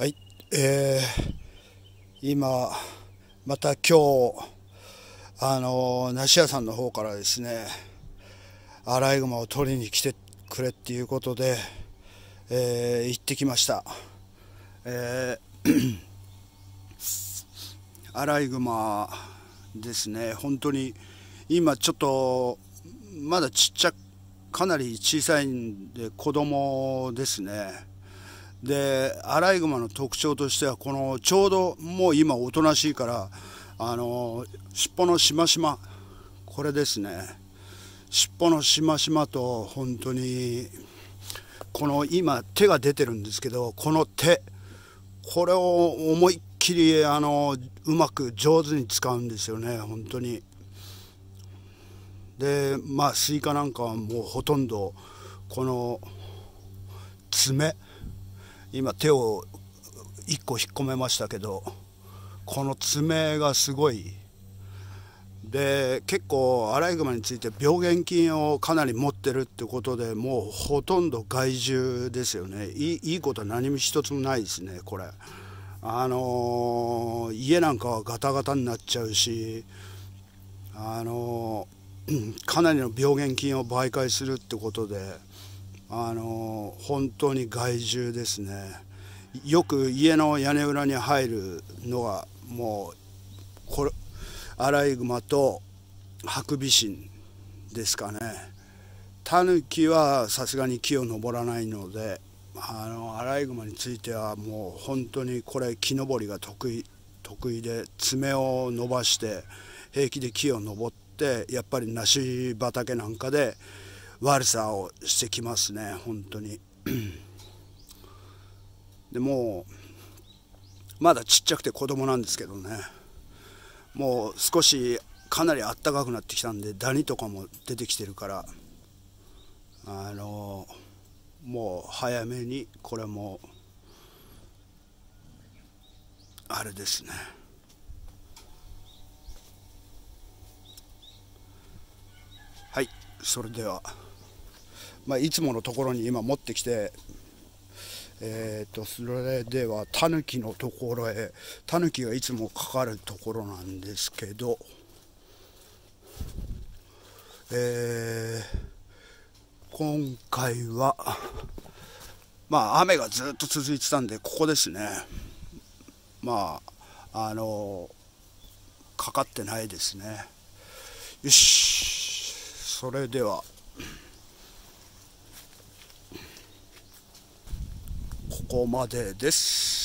はい、えー、今また今日あの梨屋さんの方からですねアライグマを取りに来てくれっていうことで、えー、行ってきました、えー、アライグマですね本当に今ちょっとまだちっちゃかなり小さいんで子供ですねでアライグマの特徴としてはこのちょうどもう今おとなしいからあの尻尾のしましまこれですね尻尾のしましまと本当にこの今手が出てるんですけどこの手これを思いっきりあのうまく上手に使うんですよね本当に。でまあスイカなんかはもうほとんどこの爪。今手を1個引っ込めましたけどこの爪がすごいで結構アライグマについて病原菌をかなり持ってるってことでもうほとんど害獣ですよねいいことは何も一つもないですねこれあのー、家なんかはガタガタになっちゃうしあのー、かなりの病原菌を媒介するってことであの本当に害獣ですねよく家の屋根裏に入るのがもうこれアライグマとハクビシンですかねタヌキはさすがに木を登らないのであのアライグマについてはもう本当にこれ木登りが得意得意で爪を伸ばして平気で木を登ってやっぱり梨畑なんかで悪さをしてきますね本当にでもうまだちっちゃくて子供なんですけどねもう少しかなりあったかくなってきたんでダニとかも出てきてるからあのもう早めにこれもあれですねはいそれでは。まあ、いつものところに今持ってきてえーと、それではタヌキのところへタヌキがいつもかかるところなんですけど、えー、今回はまあ雨がずっと続いてたんでここですねまああのかかってないですねよしそれでは。ここまでです。